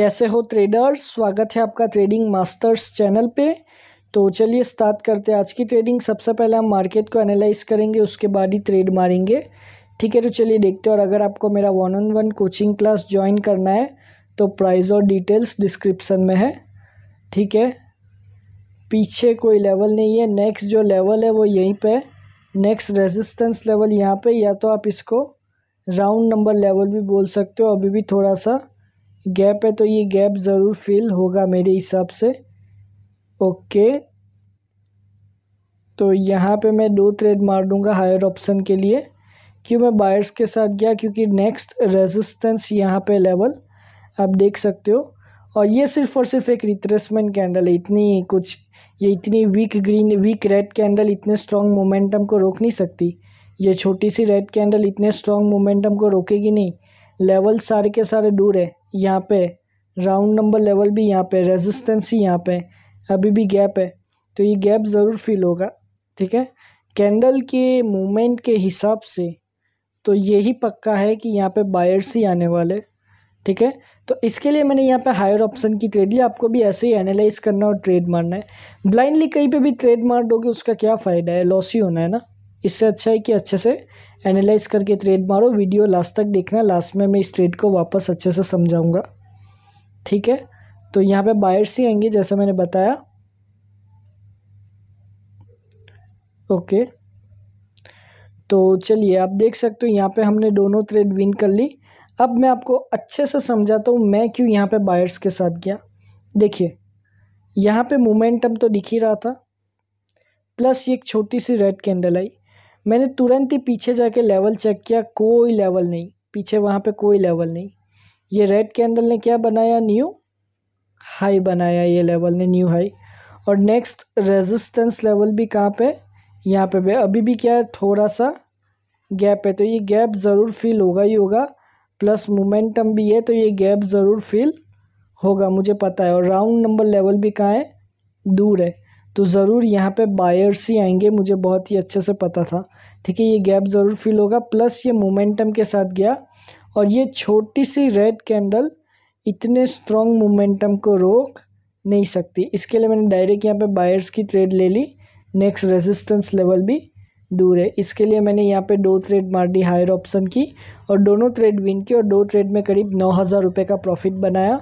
कैसे हो ट्रेडर्स स्वागत है आपका ट्रेडिंग मास्टर्स चैनल पे तो चलिए स्टार्ट करते हैं आज की ट्रेडिंग सबसे पहले हम मार्केट को एनालाइज करेंगे उसके बाद ही ट्रेड मारेंगे ठीक है तो चलिए देखते हैं और अगर आपको मेरा one on one coaching class join करना है तो प्राइस और डिटेल्स डिस्क्रिप्सन में है ठीक है पीछे कोई लेवल नहीं है नेक्स्ट जो लेवल है वो यहीं पर नेक्स्ट रेजिस्टेंस लेवल यहाँ पर या तो आप इसको राउंड नंबर लेवल भी बोल सकते हो अभी भी थोड़ा सा गैप है तो ये गैप ज़रूर फिल होगा मेरे हिसाब से ओके तो यहाँ पे मैं दो थ्रेड मार दूँगा हायर ऑप्शन के लिए क्यों मैं बायर्स के साथ गया क्योंकि नेक्स्ट रेजिस्टेंस यहाँ पे लेवल आप देख सकते हो और ये सिर्फ और सिर्फ एक रिट्रेसमेंट कैंडल है इतनी कुछ ये इतनी week green week red candle इतने स्ट्रॉन्ग मोमेंटम को रोक नहीं सकती ये छोटी सी रेड कैंडल इतने स्ट्रॉन्ग मोमेंटम को रोकेगी नहीं लेवल सारे के सारे दूर है यहाँ पे राउंड नंबर लेवल भी यहाँ पे रेजिस्टेंस ही यहाँ पे अभी भी गैप है तो ये गैप ज़रूर फील होगा ठीक है कैंडल के मूवमेंट के हिसाब से तो यही पक्का है कि यहाँ पे बायर्स ही आने वाले ठीक है तो इसके लिए मैंने यहाँ पे हायर ऑप्शन की ट्रेड ली आपको भी ऐसे ही एनालाइज करना और ट्रेड मारना है ब्लाइंडली कहीं पे भी ट्रेड मार दोगे उसका क्या फ़ायदा है लॉस ही होना है ना इससे अच्छा है कि अच्छे से एनालाइज करके ट्रेड मारो वीडियो लास्ट तक देखना लास्ट में मैं इस ट्रेड को वापस अच्छे से समझाऊँगा ठीक है तो यहाँ पे बायर्स ही आएंगे जैसा मैंने बताया ओके तो चलिए आप देख सकते हो यहाँ पे हमने दोनों ट्रेड विन कर ली अब मैं आपको अच्छे से समझाता हूँ मैं क्यों यहाँ पे बायर्स के साथ गया देखिए यहाँ पे मोमेंटम तो दिख ही रहा था प्लस ये एक छोटी सी रेड कैंडल आई मैंने तुरंत ही पीछे जाके लेवल चेक किया कोई लेवल नहीं पीछे वहाँ पे कोई लेवल नहीं ये रेड कैंडल ने क्या बनाया न्यू हाई बनाया ये लेवल ने न्यू हाई और नेक्स्ट रेजिस्टेंस लेवल भी कहाँ पे यहाँ पे भी अभी भी क्या है थोड़ा सा गैप है तो ये गैप ज़रूर फील होगा ही होगा प्लस मोमेंटम भी है तो ये गैप ज़रूर फील होगा मुझे पता है और राउंड नंबर लेवल भी कहाँ है दूर है तो ज़रूर यहाँ पे बायर्स ही आएंगे मुझे बहुत ही अच्छे से पता था ठीक है ये गैप ज़रूर फील होगा प्लस ये मोमेंटम के साथ गया और ये छोटी सी रेड कैंडल इतने स्ट्रॉन्ग मोमेंटम को रोक नहीं सकती इसके लिए मैंने डायरेक्ट यहाँ पे बायर्स की ट्रेड ले ली नेक्स्ट रेजिस्टेंस लेवल भी दूर है इसके लिए मैंने यहाँ पे दो ट्रेड मार दी हायर ऑप्शन की और दोनों ट्रेड विन की और दो ट्रेड में करीब नौ हज़ार रुपये का प्रॉफिट बनाया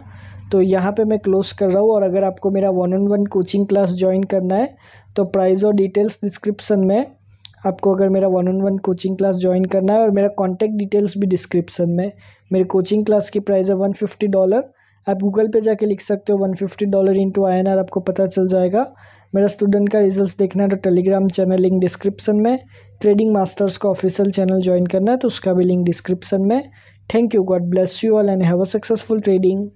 तो यहाँ पे मैं क्लोज़ कर रहा हूँ और अगर आपको मेरा one on one coaching class join करना है तो प्राइस और डिटेल्स डिस्क्रिप्सन में आपको अगर मेरा one on one coaching class join करना है और मेरा कॉन्टैक्ट डिटेल्स भी डिस्क्रिप्सन में मेरे कोचिंग क्लास की प्राइस है वन फिफ्टी डॉलर आप गूगल पे जाके लिख सकते हो one fifty dollar into I N R आपको पता चल जाएगा मेरा स्टूडेंट का रिजल्ट देखना है तो टेलीग्राम चैनल लिंक डिस्क्रिप्सन में ट्रेडिंग मास्टर्स का ऑफिशियल चैनल ज्वाइन करना है तो उसका भी लिंक डिस्क्रिप्सन में thank you God bless you all and have a successful trading